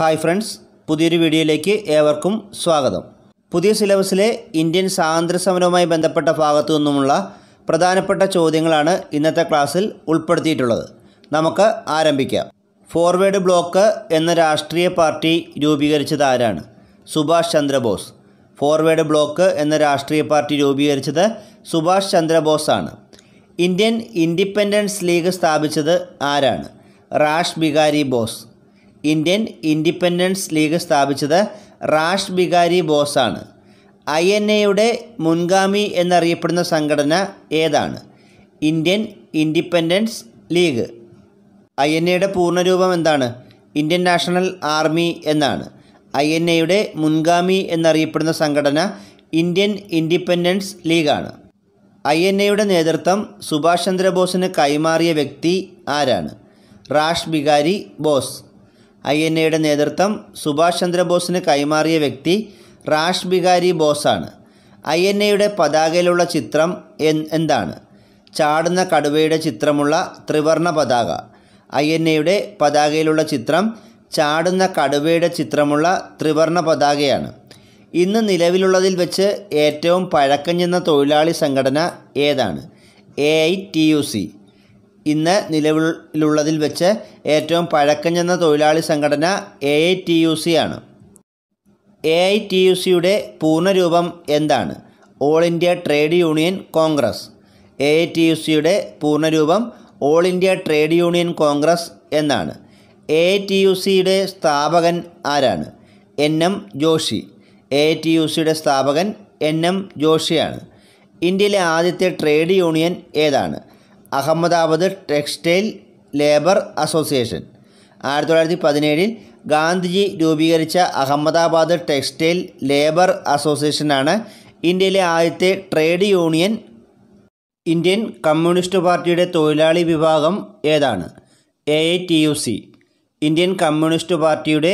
hi friends പുതിയൊരു വീഡിയോയിലേക്ക് ഏവർക്കും സ്വാഗതം പുതിയ സിലബസിലെ ഇന്ത്യൻ സ്വാതന്ത്ര്യ സമരവുമായി ബന്ധപ്പെട്ട ഭാഗത്തു നിന്നുമുള്ള പ്രധാനപ്പെട്ട ചോദ്യങ്ങളാണ് ഇന്നത്തെ ക്ലാസ്സിൽ ഉൾപ്പെടുത്തിയിട്ടുള്ളത് നമുക്ക് ആരംഭിക്കാം ഫോർവേഡ് ബ്ലോക്ക് എന്ന രാഷ്ട്രീയ പാർട്ടി രൂപീകരിച്ചത് ആരാണ് സുഭാഷ് ചന്ദ്രബോസ് ഫോർവേഡ് ബ്ലോക്ക് എന്ന രാഷ്ട്രീയ പാർട്ടി രൂപീകരിച്ചത് സുഭാഷ് ചന്ദ്രബോസ് ആണ് ഇന്ത്യൻ ഇൻഡിപെൻഡൻസ് ലീഗ് സ്ഥാപിച്ചത് ആരാണ് Rash Behari Bose Indian independence league സ്ഥാപിച്ചത് റാഷ് ബിഗാരി ബോസാണ് ഐ എൻ എയുടെ മുൻഗാമി എന്നറിയപ്പെടുന്ന സംഘടന ഏതാണ് Indian independence league I N എയുടെ പൂർണ്ണരൂപം എന്താണ് ഇന്ത്യൻ നാഷണൽ ആർമി എന്നാണ് ഐ എൻ എയുടെ മുൻഗാമി എന്നറിയപ്പെടുന്ന സംഘടന ഇന്ത്യൻ ഇൻഡിപെൻഡൻസ് ലീഗാണ് ഐ എൻ എയുടെ നേതൃത്വം സുഭാഷ് ചന്ദ്രബോസിന് കൈമാറിയ വ്യക്തി ആരാണ് റാഷ് ബിഗാരി ബോസ് ഐ എൻ എയുടെ നേതൃത്വം സുഭാഷ് ചന്ദ്രബോസിന് കൈമാറിയ വ്യക്തി റാഷ് ബിഹാരി ബോസാണ് ഐ എൻ എയുടെ പതാകയിലുള്ള ചിത്രം എന്താണ് ചാടുന്ന കടുവയുടെ ചിത്രമുള്ള ത്രിവർണ പതാക ഐ എൻ എയുടെ പതാകയിലുള്ള ചിത്രം ചാടുന്ന കടുവയുടെ ചിത്രമുള്ള ത്രിവർണ പതാകയാണ് ഇന്ന് നിലവിലുള്ളതിൽ വെച്ച് ഏറ്റവും പഴക്കം ചെന്ന തൊഴിലാളി സംഘടന ഏതാണ് A I T U C ഇന്ന് നിലവിലുള്ളതിൽ വെച്ച് ഏറ്റവും പഴക്കം ചെന്ന തൊഴിലാളി സംഘടന A I T U C ആണ് എ ഐ ടി യു സിയുടെ പൂർണ്ണരൂപം എന്താണ് all India trade union congress A I T U സിയുടെ പൂർണ്ണരൂപം all India trade union congress എന്നാണ് എ ഐ ടി യു സിയുടെ സ്ഥാപകൻ ആരാണ് N M Joshi A I T U സിയുടെ സ്ഥാപകൻ എൻ എം ജോഷിയാണ് ഇന്ത്യയിലെ ആദ്യത്തെ ട്രേഡ് യൂണിയൻ ഏതാണ് അഹമ്മദാബാദ് ടെക്സ്റ്റൈൽ ലേബർ അസോസിയേഷൻ ആയിരത്തി തൊള്ളായിരത്തി പതിനേഴിൽ ഗാന്ധിജി രൂപീകരിച്ച അഹമ്മദാബാദ് ടെക്സ്റ്റൈൽ ലേബർ അസോസിയേഷനാണ് ഇന്ത്യയിലെ ആദ്യത്തെ ട്രേഡ് യൂണിയൻ ഇന്ത്യൻ കമ്മ്യൂണിസ്റ്റ് പാർട്ടിയുടെ തൊഴിലാളി വിഭാഗം ഏതാണ് A I T U C Indian communist പാർട്ടിയുടെ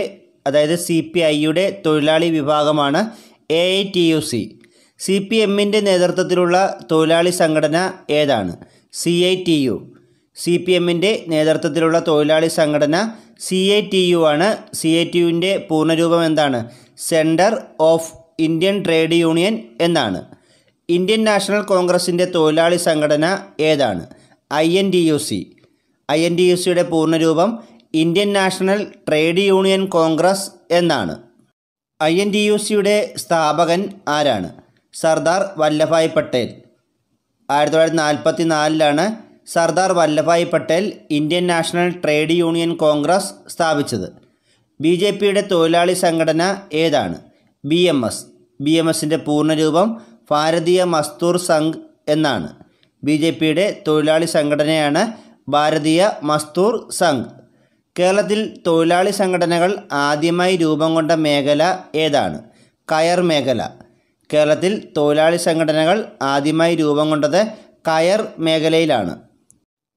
അതായത് സി പി ഐയുടെ തൊഴിലാളി വിഭാഗമാണ് A I T U C C P എമ്മിൻ്റെ നേതൃത്വത്തിലുള്ള തൊഴിലാളി സംഘടന ഏതാണ് C I T U C P എമ്മിൻ്റെ നേതൃത്വത്തിലുള്ള തൊഴിലാളി സംഘടന സി ഐ ടി യു ആണ് സി ഐ ടി യുവിൻ്റെ പൂർണ്ണരൂപം എന്താണ് centre of Indian trade union എന്നാണ് ഇന്ത്യൻ നാഷണൽ കോൺഗ്രസിൻ്റെ തൊഴിലാളി സംഘടന ഏതാണ് I N D U C I N D U സിയുടെ പൂർണ്ണരൂപം Indian national trade union congress എന്നാണ് ഐ എൻ ഡി യു സിയുടെ സ്ഥാപകൻ ആരാണ് സർദാർ വല്ലഭായ് പട്ടേൽ ആയിരത്തി തൊള്ളായിരത്തി നാൽപ്പത്തി നാലിലാണ് Sardar Vallabhbhai Patel Indian national trade union congress സ്ഥാപിച്ചത് ബി ജെ പിയുടെ തൊഴിലാളി സംഘടന ഏതാണ് B M S B M എസിൻ്റെ പൂർണ്ണരൂപം ഭാരതീയ മസ്തൂർ സംഘ് എന്നാണ് ബി ജെ പിയുടെ തൊഴിലാളി സംഘടനയാണ് ഭാരതീയ മസ്തൂർ സംഘ് കേരളത്തിൽ തൊഴിലാളി സംഘടനകൾ ആദ്യമായി രൂപം കൊണ്ട മേഖല ഏതാണ് കയർ മേഖല കേരളത്തിൽ തൊഴിലാളി സംഘടനകൾ ആദ്യമായി രൂപം കൊണ്ടത് കയർ മേഖലയിലാണ്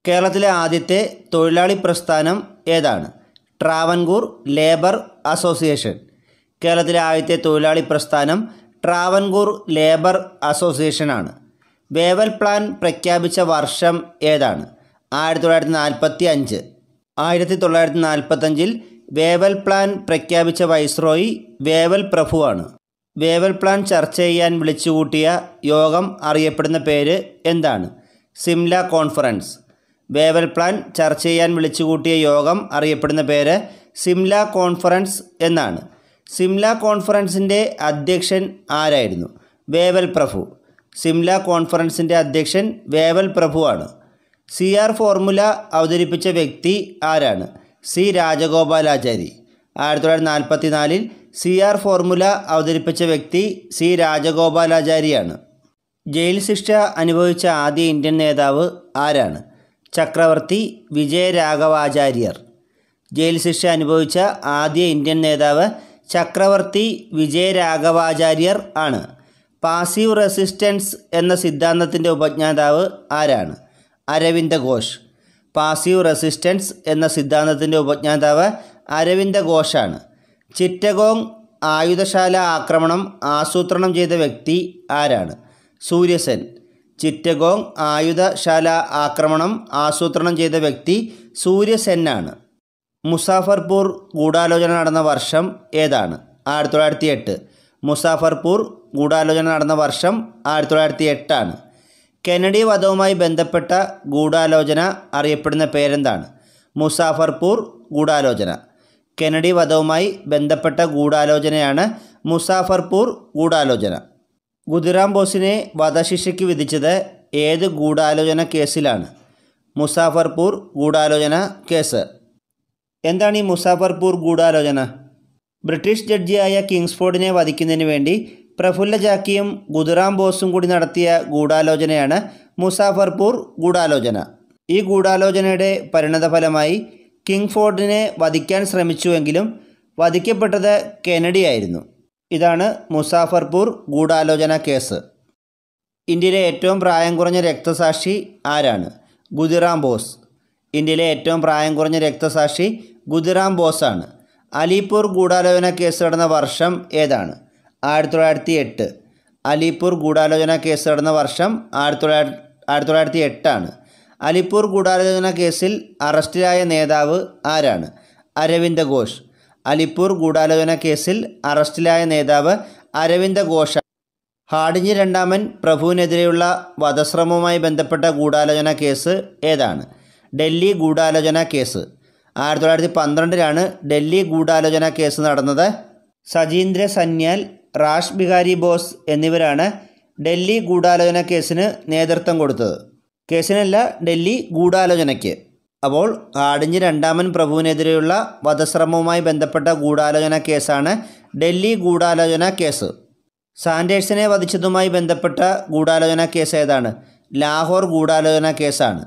കേരളത്തിലെ ആദ്യത്തെ തൊഴിലാളി പ്രസ്ഥാനം ഏതാണ് ട്രാവൻകൂർ ലേബർ അസോസിയേഷൻ കേരളത്തിലെ ആദ്യത്തെ തൊഴിലാളി പ്രസ്ഥാനം ട്രാവൻകൂർ ലേബർ അസോസിയേഷനാണ് വേവൽ പ്ലാൻ പ്രഖ്യാപിച്ച വർഷം ഏതാണ് ആയിരത്തി തൊള്ളായിരത്തി നാൽപ്പത്തി അഞ്ച് ആയിരത്തി തൊള്ളായിരത്തി നാൽപ്പത്തഞ്ചിൽ വേവൽ പ്ലാൻ പ്രഖ്യാപിച്ച വൈസ്രോയി വേവൽ പ്രഭുവാണ് വേവൽ പ്ലാൻ ചർച്ച ചെയ്യാൻ വിളിച്ചുകൂട്ടിയ യോഗം അറിയപ്പെടുന്ന പേര് എന്താണ് സിംല കോൺഫറൻസ് വേവൽ പ്ലാൻ ചർച്ച ചെയ്യാൻ വിളിച്ചുകൂട്ടിയ യോഗം അറിയപ്പെടുന്ന പേര് സിംല കോൺഫറൻസ് എന്നാണ് സിംല കോൺഫറൻസിൻ്റെ അധ്യക്ഷൻ ആരായിരുന്നു വേവൽ പ്രഭു സിംല കോൺഫറൻസിൻ്റെ അധ്യക്ഷൻ വേവൽ പ്രഭുവാണ് സി ആർ ഫോർമുല അവതരിപ്പിച്ച വ്യക്തി ആരാണ് സി രാജഗോപാലാചാരി ആയിരത്തി തൊള്ളായിരത്തി നാൽപ്പത്തി നാലിൽ സി ആർ ഫോർമുല അവതരിപ്പിച്ച വ്യക്തി സി രാജഗോപാലാചാരിയാണ് ജയിൽ ശിക്ഷ അനുഭവിച്ച ആദ്യ ഇന്ത്യൻ നേതാവ് ആരാണ് ചക്രവർത്തി വിജയരാഘവാചാര്യർ ജയിൽ ശിക്ഷ അനുഭവിച്ച ആദ്യ ഇന്ത്യൻ നേതാവ് ചക്രവർത്തി വിജയരാഘവാചാര്യർ ആണ് പാസീവ് റെസിസ്റ്റൻസ് എന്ന സിദ്ധാന്തത്തിൻ്റെ ഉപജ്ഞാതാവ് ആരാണ് അരവിന്ദ ഘോഷ് പാസീവ് റെസിസ്റ്റൻസ് എന്ന സിദ്ധാന്തത്തിൻ്റെ ഉപജ്ഞാതാവ് അരവിന്ദ ഘോഷാണ് ചിറ്റഗോങ് ആയുധശാല ആക്രമണം ആസൂത്രണം ചെയ്ത വ്യക്തി ആരാണ് സൂര്യസെൻ ചിറ്റഗോങ് ആയുധശാല ആക്രമണം ആസൂത്രണം ചെയ്ത വ്യക്തി സൂര്യസെന്നാണ് മുസാഫർപൂർ ഗൂഢാലോചന നടന്ന വർഷം ഏതാണ് ആയിരത്തി തൊള്ളായിരത്തി എട്ട് മുസാഫർപൂർ ഗൂഢാലോചന നടന്ന വർഷം ആയിരത്തി തൊള്ളായിരത്തി എട്ടാണ് കെനഡി വധവുമായി ബന്ധപ്പെട്ട ഗൂഢാലോചന അറിയപ്പെടുന്ന പേരെന്താണ് മുസാഫർപൂർ ഗൂഢാലോചന കെനഡി വധവുമായി ബന്ധപ്പെട്ട ഗൂഢാലോചനയാണ് മുസാഫർപൂർ ഗൂഢാലോചന ഗുദിറാം ബോസിനെ വധശിക്ഷയ്ക്ക് വിധിച്ചത് ഏത് ഗൂഢാലോചന കേസിലാണ് മുസാഫർപൂർ ഗൂഢാലോചന കേസ് എന്താണ് ഈ മുസാഫർപൂർ ഗൂഢാലോചന ബ്രിട്ടീഷ് ജഡ്ജിയായ കിങ്സ്ഫോർഡിനെ വധിക്കുന്നതിന് വേണ്ടി പ്രഫുല്ല ജാക്കിയും ഗുദുറാം ബോസും കൂടി നടത്തിയ ഗൂഢാലോചനയാണ് മുസാഫർപൂർ ഗൂഢാലോചന ഈ ഗൂഢാലോചനയുടെ പരിണതഫലമായി കിങ്ഫോർഡിനെ വധിക്കാൻ ശ്രമിച്ചുവെങ്കിലും വധിക്കപ്പെട്ടത് കെനഡി ആയിരുന്നു ഇതാണ് മുസാഫർപൂർ ഗൂഢാലോചന കേസ് ഇന്ത്യയിലെ ഏറ്റവും പ്രായം കുറഞ്ഞ രക്തസാക്ഷി ആരാണ് ഗുതിറാം ബോസ് ഇന്ത്യയിലെ ഏറ്റവും പ്രായം കുറഞ്ഞ രക്തസാക്ഷി ഗുതിറാം ബോസാണ് അലിപൂർ ഗൂഢാലോചന കേസ് നടന്ന വർഷം ഏതാണ് ആയിരത്തി തൊള്ളായിരത്തി എട്ട് അലിപൂർ ഗൂഢാലോചന കേസ് നടന്ന വർഷം ആയിരത്തി തൊള്ളായിരത്തി ആയിരത്തി തൊള്ളായിരത്തി എട്ടാണ് അലിപ്പൂർ ഗൂഢാലോചന കേസിൽ അറസ്റ്റിലായ നേതാവ് ആരാണ് അരവിന്ദ ഘോഷ് അലിപ്പൂർ ഗൂഢാലോചന കേസിൽ അറസ്റ്റിലായ നേതാവ് അരവിന്ദ ഘോഷ ഹാടിഞ്ഞി രണ്ടാമൻ പ്രഭുവിനെതിരെയുള്ള വധശ്രമവുമായി ബന്ധപ്പെട്ട ഗൂഢാലോചന കേസ് ഏതാണ് ഡൽഹി ഗൂഢാലോചന കേസ് ആയിരത്തി തൊള്ളായിരത്തി പന്ത്രണ്ടിലാണ് ഡൽഹി ഗൂഢാലോചന കേസ് നടന്നത് സജീന്ദ്ര സന്യാൽ റാഷ് ബിഹാരി ബോസ് എന്നിവരാണ് ഡൽഹി ഗൂഢാലോചന കേസിന് നേതൃത്വം കൊടുത്തത് കേസിനല്ല ഡൽഹി ഗൂഢാലോചനയ്ക്ക് അപ്പോൾ ആടിഞ്ഞ് രണ്ടാമൻ പ്രഭുവിനെതിരെയുള്ള വധശ്രമവുമായി ബന്ധപ്പെട്ട ഗൂഢാലോചന കേസാണ് ഡൽഹി ഗൂഢാലോചന കേസ് സാൻഡേഴ്സിനെ വധിച്ചതുമായി ബന്ധപ്പെട്ട ഗൂഢാലോചന കേസ് ഏതാണ് ലാഹോർ ഗൂഢാലോചന കേസാണ്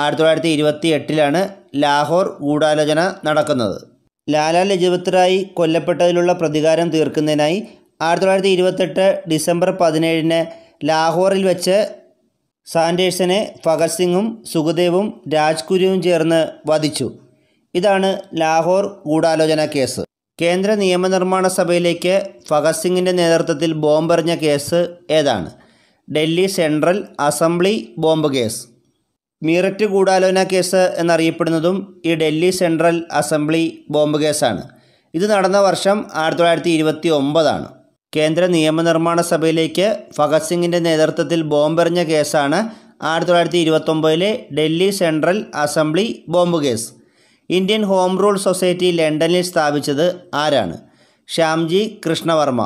ആയിരത്തി തൊള്ളായിരത്തി ഇരുപത്തി എട്ടിലാണ് ലാഹോർ ഗൂഢാലോചന നടക്കുന്നത് ലാലാ ലജപത് കൊല്ലപ്പെട്ടതിലുള്ള പ്രതികാരം തീർക്കുന്നതിനായി ആയിരത്തി തൊള്ളായിരത്തി ഇരുപത്തെട്ട് ഡിസംബർ പതിനേഴിന് ലാഹോറിൽ വെച്ച് സാൻഡേഴ്സിനെ ഭഗത് സിംഗും സുഖദേവും രാജ്ഗുരുവും ചേർന്ന് വധിച്ചു ഇതാണ് ലാഹോർ ഗൂഢാലോചന കേസ് കേന്ദ്ര നിയമനിർമ്മാണ സഭയിലേക്ക് ഭഗത് സിംഗിൻ്റെ നേതൃത്വത്തിൽ ബോംബെറിഞ്ഞ കേസ് ഏതാണ് Delhi central assembly bomb case Meerut ഗൂഢാലോചന കേസ് എന്നറിയപ്പെടുന്നതും ഈ ഡൽഹി സെൻട്രൽ അസംബ്ലി ബോംബ് കേസാണ് ഇത് നടന്ന വർഷം ആയിരത്തി തൊള്ളായിരത്തി ഇരുപത്തി ഒമ്പതാണ് കേന്ദ്ര നിയമനിർമ്മാണ സഭയിലേക്ക് ഭഗത് സിംഗിൻ്റെ നേതൃത്വത്തിൽ ബോംബെറിഞ്ഞ കേസാണ് ആയിരത്തി തൊള്ളായിരത്തി ഇരുപത്തൊമ്പതിലെ Delhi central assembly bomb case Indian home rule society ലണ്ടനിൽ സ്ഥാപിച്ചത് ആരാണ് Shyamji Krishnavarma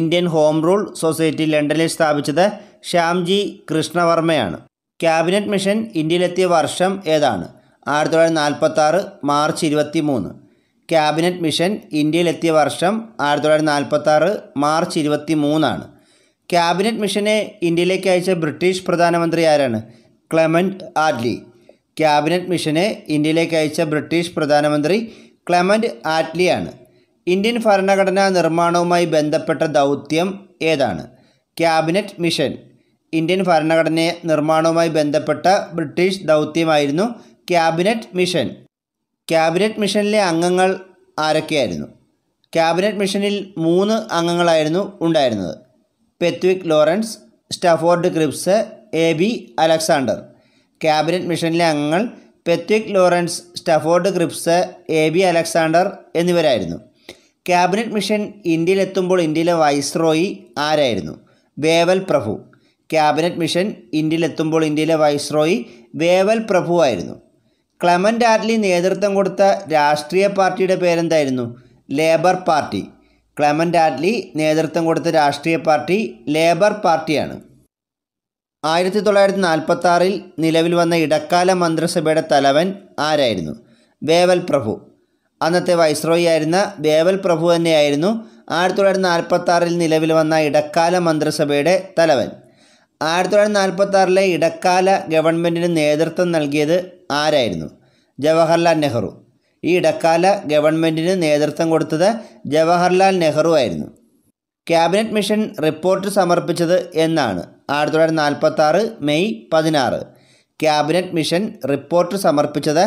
Indian home rule society ലണ്ടനിൽ സ്ഥാപിച്ചത് ശ്യാംജി കൃഷ്ണവർമ്മയാണ് ക്യാബിനറ്റ് മിഷൻ ഇന്ത്യയിലെത്തിയ വർഷം ഏതാണ് ആയിരത്തി തൊള്ളായിരത്തി നാൽപ്പത്തി മാർച്ച് ഇരുപത്തി മൂന്ന് ക്യാബിനറ്റ് മിഷൻ ഇന്ത്യയിലെത്തിയ വർഷം ആയിരത്തി തൊള്ളായിരത്തി നാൽപ്പത്തി ആറ് മാർച്ച് ഇരുപത്തി മൂന്നാണ് ക്യാബിനറ്റ് മിഷനെ ഇന്ത്യയിലേക്ക് അയച്ച ബ്രിട്ടീഷ് പ്രധാനമന്ത്രി ആരാണ് ക്ലെമൻറ്റ് ആറ്റ്ലി ക്യാബിനറ്റ് മിഷനെ ഇന്ത്യയിലേക്ക് അയച്ച ബ്രിട്ടീഷ് പ്രധാനമന്ത്രി ക്ലെമൻറ്റ് ആറ്റ്ലിയാണ് ഇന്ത്യൻ ഭരണഘടനാ നിർമ്മാണവുമായി ബന്ധപ്പെട്ട ദൗത്യം ഏതാണ് ക്യാബിനറ്റ് മിഷൻ ഇന്ത്യൻ ഭരണഘടന നിർമ്മാണവുമായി ബന്ധപ്പെട്ട ബ്രിട്ടീഷ് ദൗത്യമായിരുന്നു ക്യാബിനറ്റ് മിഷൻ ക്യാബിനറ്റ് മിഷനിലെ അംഗങ്ങൾ ആരൊക്കെയായിരുന്നു ക്യാബിനറ്റ് മിഷനിൽ മൂന്ന് അംഗങ്ങളായിരുന്നു ഉണ്ടായിരുന്നത് Pethick Lawrence Stafford Cripps A B Alexander cabinet മിഷനിലെ അംഗങ്ങൾ Pethick Lawrence Stafford Cripps A B Alexander എന്നിവരായിരുന്നു ക്യാബിനറ്റ് മിഷൻ ഇന്ത്യയിലെത്തുമ്പോൾ ഇന്ത്യയിലെ വൈസ്രോയി ആരായിരുന്നു വേവൽ പ്രഭു ക്യാബിനറ്റ് മിഷൻ ഇന്ത്യയിലെത്തുമ്പോൾ ഇന്ത്യയിലെ വൈസ്രോയി വേവൽ പ്രഭു ആയിരുന്നു ക്ലമൻ്റ് ആറ്റ്ലി നേതൃത്വം കൊടുത്ത രാഷ്ട്രീയ പാർട്ടിയുടെ പേരെന്തായിരുന്നു ലേബർ പാർട്ടി ക്ലമൻ്റ് ആറ്റ്ലി നേതൃത്വം കൊടുത്ത രാഷ്ട്രീയ പാർട്ടി ലേബർ പാർട്ടിയാണ് ആയിരത്തി തൊള്ളായിരത്തി നാൽപ്പത്തി ആറിൽ നിലവിൽ വന്ന ഇടക്കാല മന്ത്രിസഭയുടെ തലവൻ ആരായിരുന്നു വേവൽ പ്രഭു അന്നത്തെ വൈസ്രോയി ആയിരുന്ന വേവൽ പ്രഭു തന്നെയായിരുന്നു ആയിരത്തി തൊള്ളായിരത്തി നാൽപ്പത്തി ആറിൽ നിലവിൽ വന്ന ഇടക്കാല മന്ത്രിസഭയുടെ തലവൻ ആയിരത്തി തൊള്ളായിരത്തി നാൽപ്പത്തി ആറിലെ ഇടക്കാല ഗവൺമെൻറ്റിന് നേതൃത്വം നൽകിയത് ആരായിരുന്നു ജവഹർലാൽ നെഹ്റു ഈ ഇടക്കാല ഗവൺമെൻറ്റിന് നേതൃത്വം കൊടുത്തത് ജവഹർലാൽ നെഹ്റു ആയിരുന്നു ക്യാബിനറ്റ് മിഷൻ റിപ്പോർട്ട് സമർപ്പിച്ചത് എന്നാണ് ആയിരത്തി തൊള്ളായിരത്തി നാൽപ്പത്തി ആറ് മെയ് പതിനാറ് ക്യാബിനറ്റ് മിഷൻ റിപ്പോർട്ട് സമർപ്പിച്ചത്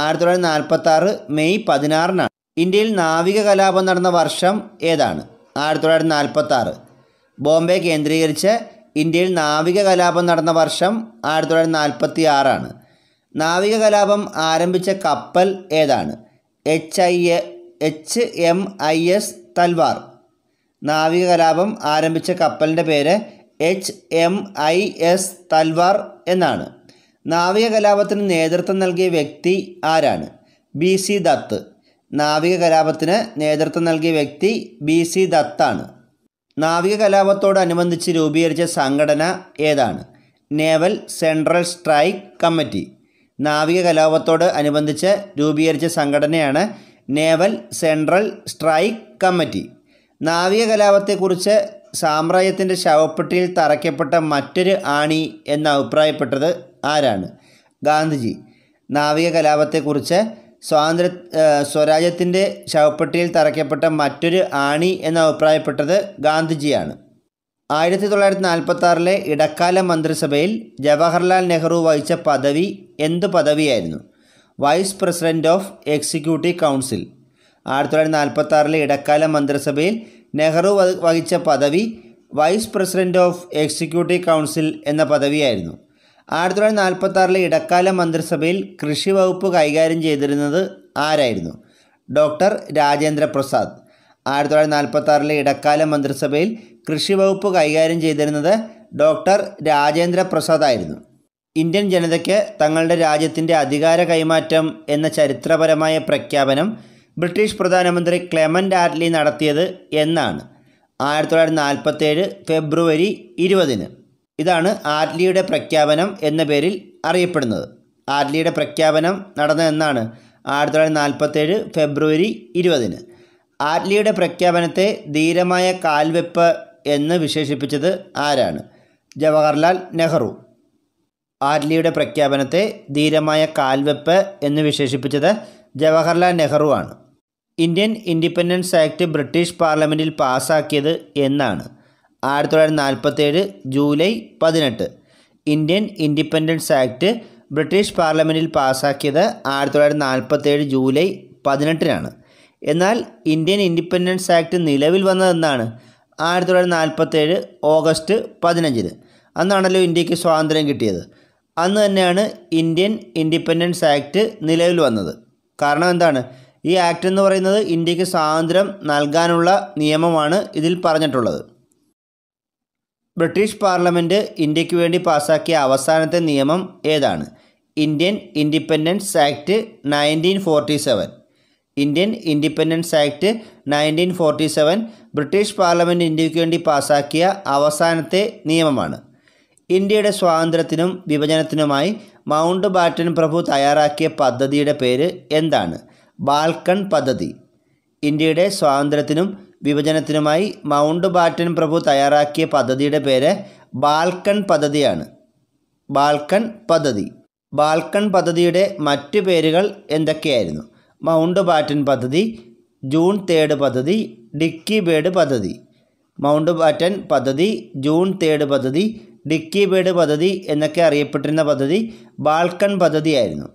ആയിരത്തി തൊള്ളായിരത്തി നാൽപ്പത്തി ആറ് മെയ് പതിനാറിനാണ് ഇന്ത്യയിൽ നാവിക കലാപം നടന്ന വർഷം ഏതാണ് ആയിരത്തി തൊള്ളായിരത്തി നാൽപ്പത്തി ആറ് ബോംബെ കേന്ദ്രീകരിച്ച് ഇന്ത്യയിൽ നാവിക കലാപം നടന്ന വർഷം ആയിരത്തി തൊള്ളായിരത്തി നാൽപ്പത്തി ആറാണ് നാവിക കലാപം ആരംഭിച്ച കപ്പൽ ഏതാണ് H I H M I S Talwar നാവിക കലാപം ആരംഭിച്ച കപ്പലിൻ്റെ പേര് H M I S Talwar എന്നാണ് നാവിക കലാപത്തിന് നേതൃത്വം നൽകിയ വ്യക്തി ആരാണ് ബി സി ദത്ത് നാവിക കലാപത്തിന് നേതൃത്വം നൽകിയ വ്യക്തി ബി സി ദത്താണ് നാവിക കലാപത്തോടനുബന്ധിച്ച് രൂപീകരിച്ച സംഘടന ഏതാണ് നേവൽ സെൻട്രൽ സ്ട്രൈക്ക് കമ്മിറ്റി നാവിക കലാപത്തോട് അനുബന്ധിച്ച് രൂപീകരിച്ച സംഘടനയാണ് നേവൽ സെൻട്രൽ സ്ട്രൈക്ക് കമ്മിറ്റി നാവിക കലാപത്തെക്കുറിച്ച് സാമ്രാജ്യത്തിൻ്റെ ശവപ്പെട്ടിയിൽ തറയ്ക്കപ്പെട്ട മറ്റൊരു ആണി എന്ന് അഭിപ്രായപ്പെട്ടത് ആരാണ് ഗാന്ധിജി നാവിക കലാപത്തെക്കുറിച്ച് സ്വാതന്ത്ര്യ സ്വരാജ്യത്തിൻ്റെ ശവപ്പെട്ടിയിൽ തറയ്ക്കപ്പെട്ട മറ്റൊരു ആണി എന്ന് അഭിപ്രായപ്പെട്ടത് ഗാന്ധിജിയാണ് ആയിരത്തി തൊള്ളായിരത്തി നാൽപ്പത്തി ഇടക്കാല മന്ത്രിസഭയിൽ ജവഹർലാൽ നെഹ്റു വഹിച്ച പദവി എന്ത് പദവിയായിരുന്നു vice president of executive council ആയിരത്തി തൊള്ളായിരത്തി നാൽപ്പത്തി ആറിലെ ഇടക്കാല മന്ത്രിസഭയിൽ നെഹ്റു വഹിച്ച പദവി vice president of executive council എന്ന പദവിയായിരുന്നു ആയിരത്തി തൊള്ളായിരത്തി നാൽപ്പത്തി ആറിലെ ഇടക്കാല മന്ത്രിസഭയിൽ കൃഷി വകുപ്പ് കൈകാര്യം ചെയ്തിരുന്നത് ആരായിരുന്നു ഡോക്ടർ രാജേന്ദ്ര പ്രസാദ് ആയിരത്തി തൊള്ളായിരത്തി നാൽപ്പത്തി ആറിലെ ഇടക്കാല മന്ത്രിസഭയിൽ കൃഷി വകുപ്പ് കൈകാര്യം ചെയ്തിരുന്നത് ഡോക്ടർ രാജേന്ദ്ര പ്രസാദ് ആയിരുന്നു ഇന്ത്യൻ ജനതയ്ക്ക് തങ്ങളുടെ രാജ്യത്തിൻ്റെ അധികാര കൈമാറ്റം എന്ന ചരിത്രപരമായ പ്രഖ്യാപനം ബ്രിട്ടീഷ് പ്രധാനമന്ത്രി ക്ലെമൻ്റ് ആറ്റ്ലി നടത്തിയത് എന്നാണ് ആയിരത്തി തൊള്ളായിരത്തി നാൽപ്പത്തേഴ് ഫെബ്രുവരി ഇരുപതിന് ഇതാണ് ആറ്റ്ലിയുടെ പ്രഖ്യാപനം എന്ന പേരിൽ അറിയപ്പെടുന്നത് ആറ്റ്ലിയുടെ പ്രഖ്യാപനം നടന്ന എന്നാണ് ആയിരത്തി തൊള്ളായിരത്തി നാൽപ്പത്തേഴ് ഫെബ്രുവരി ഇരുപതിന് ആറ്റ്ലിയുടെ പ്രഖ്യാപനത്തെ ധീരമായ കാൽവെപ്പ് എന്ന് വിശേഷിപ്പിച്ചത് ആരാണ് ജവഹർലാൽ നെഹ്റു ആർലിയുടെ പ്രഖ്യാപനത്തെ ധീരമായ കാൽവെപ്പ് എന്ന് വിശേഷിപ്പിച്ചത് ജവഹർലാൽ നെഹ്റു ആണ് ഇന്ത്യൻ ഇൻഡിപെൻഡൻസ് ആക്ട് ബ്രിട്ടീഷ് പാർലമെൻറ്റിൽ പാസ്സാക്കിയത് എന്നാണ് ആയിരത്തി തൊള്ളായിരത്തി നാൽപ്പത്തേഴ് ജൂലൈ പതിനെട്ട് ഇന്ത്യൻ ഇൻഡിപെൻഡൻസ് ആക്ട് ബ്രിട്ടീഷ് പാർലമെൻറ്റിൽ പാസ്സാക്കിയത് ആയിരത്തി തൊള്ളായിരത്തി നാൽപ്പത്തേഴ് ജൂലൈ പതിനെട്ടിനാണ് എന്നാൽ ഇന്ത്യൻ ഇൻഡിപെൻഡൻസ് ആക്ട് നിലവിൽ വന്നതെന്നാണ് ആയിരത്തി തൊള്ളായിരത്തി നാൽപ്പത്തേഴ് ഓഗസ്റ്റ് പതിനഞ്ചിന് അന്നാണല്ലോ ഇന്ത്യക്ക് സ്വാതന്ത്ര്യം കിട്ടിയത് അന്ന് തന്നെയാണ് ഇന്ത്യൻ ഇൻഡിപെൻഡൻസ് ആക്ട് നിലവിൽ വന്നത് കാരണം എന്താണ് ഈ ആക്ട് എന്ന് പറയുന്നത് ഇന്ത്യക്ക് സ്വാതന്ത്ര്യം നൽകാനുള്ള നിയമമാണ് ഇതിൽ പറഞ്ഞിട്ടുള്ളത് ബ്രിട്ടീഷ് പാർലമെൻറ്റ് ഇന്ത്യക്ക് വേണ്ടി പാസാക്കിയ അവസാനത്തെ നിയമം ഏതാണ് Indian independence act nineteen forty seven Indian independence act nineteen forty seven British parliament ഇന്ത്യക്ക് വേണ്ടി പാസാക്കിയ അവസാനത്തെ നിയമമാണ് ഇന്ത്യയുടെ സ്വാതന്ത്ര്യത്തിനും വിഭജനത്തിനുമായി മൗണ്ട് ബാറ്റൻ പ്രഭു തയ്യാറാക്കിയ പദ്ധതിയുടെ പേര് എന്താണ് ബാൽക്കൺ പദ്ധതി ഇന്ത്യയുടെ സ്വാതന്ത്ര്യത്തിനും വിഭജനത്തിനുമായി മൗണ്ട് ബാറ്റൻ പ്രഭു തയ്യാറാക്കിയ പദ്ധതിയുടെ പേര് ബാൽക്കൺ പദ്ധതിയാണ് ബാൽക്കൺ പദ്ധതി ബാൽക്കൺ പദ്ധതിയുടെ മറ്റു പേരുകൾ എന്തൊക്കെയായിരുന്നു മൗണ്ട് ബാറ്റൻ പദ്ധതി ജൂൺ തേർഡ് പദ്ധതി ഡിക്കി ബേഡ് പദ്ധതി മൗണ്ട് ബാറ്റൻ പദ്ധതി ജൂൺ തേർഡ് പദ്ധതി ഡിക്കി ബേഡ് പദ്ധതി എന്നൊക്കെ അറിയപ്പെട്ടിരുന്ന പദ്ധതി ബാൾക്കൺ പദ്ധതിയായിരുന്നു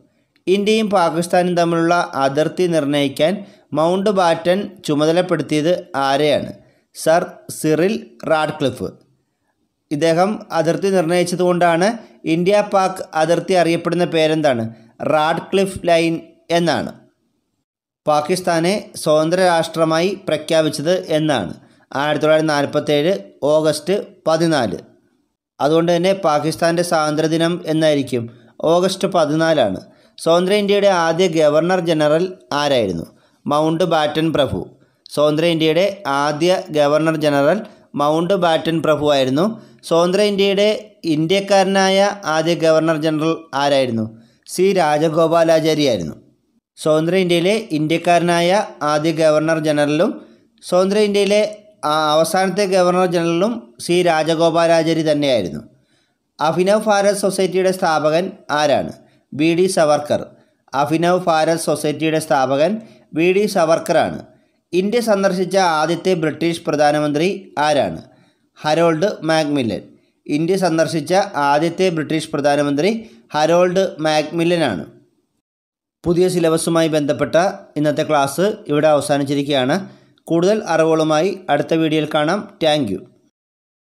ഇന്ത്യയും പാകിസ്ഥാനും തമ്മിലുള്ള അതിർത്തി നിർണ്ണയിക്കാൻ മൗണ്ട് ബാറ്റൻ ചുമതലപ്പെടുത്തിയത് ആരെയാണ് സർ സിറിൽ റാഡ്ക്ലിഫ് ഇദ്ദേഹം അതിർത്തി നിർണ്ണയിച്ചതുകൊണ്ടാണ് ഇന്ത്യ പാക് അതിർത്തി അറിയപ്പെടുന്ന പേരെന്താണ് റാഡ്ക്ലിഫ് ലൈൻ എന്നാണ് പാകിസ്ഥാനെ സ്വതന്ത്ര രാഷ്ട്രമായി പ്രഖ്യാപിച്ചത് എന്നാണ് ആയിരത്തി തൊള്ളായിരത്തി നാൽപ്പത്തേഴ് ഓഗസ്റ്റ് പതിനാല് അതുകൊണ്ട് തന്നെ പാകിസ്ഥാൻ്റെ സ്വാതന്ത്ര്യദിനം എന്നായിരിക്കും ഓഗസ്റ്റ് പതിനാലാണ് സ്വതന്ത്ര ഇന്ത്യയുടെ ആദ്യ ഗവർണർ ജനറൽ ആരായിരുന്നു മൗണ്ട് ബാറ്റൻ പ്രഭു സ്വതന്ത്ര ഇന്ത്യയുടെ ആദ്യ ഗവർണർ ജനറൽ മൗണ്ട് ബാറ്റൻ പ്രഭു ആയിരുന്നു സ്വതന്ത്ര ഇന്ത്യയുടെ ഇന്ത്യക്കാരനായ ആദ്യ ഗവർണർ ജനറൽ ആരായിരുന്നു സി രാജഗോപാലാചാരി ആയിരുന്നു സ്വതന്ത്ര ഇന്ത്യയിലെ ഇന്ത്യക്കാരനായ ആദ്യ ഗവർണർ ജനറലും സ്വതന്ത്ര ഇന്ത്യയിലെ അവസാനത്തെ ഗവർണർ ജനറലും സി രാജഗോപാലാചാരി തന്നെയായിരുന്നു അഫിനവ് ഭാരത് സൊസൈറ്റിയുടെ സ്ഥാപകൻ ആരാണ് ബി ഡി സവർക്കർ അഫിനവ് ഭാരത് സൊസൈറ്റിയുടെ സ്ഥാപകൻ ബി ഡി സവർക്കറാണ് ഇന്ത്യ സന്ദർശിച്ച ആദ്യത്തെ ബ്രിട്ടീഷ് പ്രധാനമന്ത്രി ആരാണ് ഹരോൾഡ് മാക്മില്ലൻ ഇന്ത്യ സന്ദർശിച്ച ആദ്യത്തെ ബ്രിട്ടീഷ് പ്രധാനമന്ത്രി ഹരോൾഡ് മാക്മില്ലനാണ് പുതിയ സിലബസുമായി ബന്ധപ്പെട്ട ഇന്നത്തെ ക്ലാസ് ഇവിടെ അവസാനിച്ചിരിക്കുകയാണ് കൂടുതൽ അറിവുകളുമായി അടുത്ത വീഡിയോയിൽ കാണാം താങ്ക്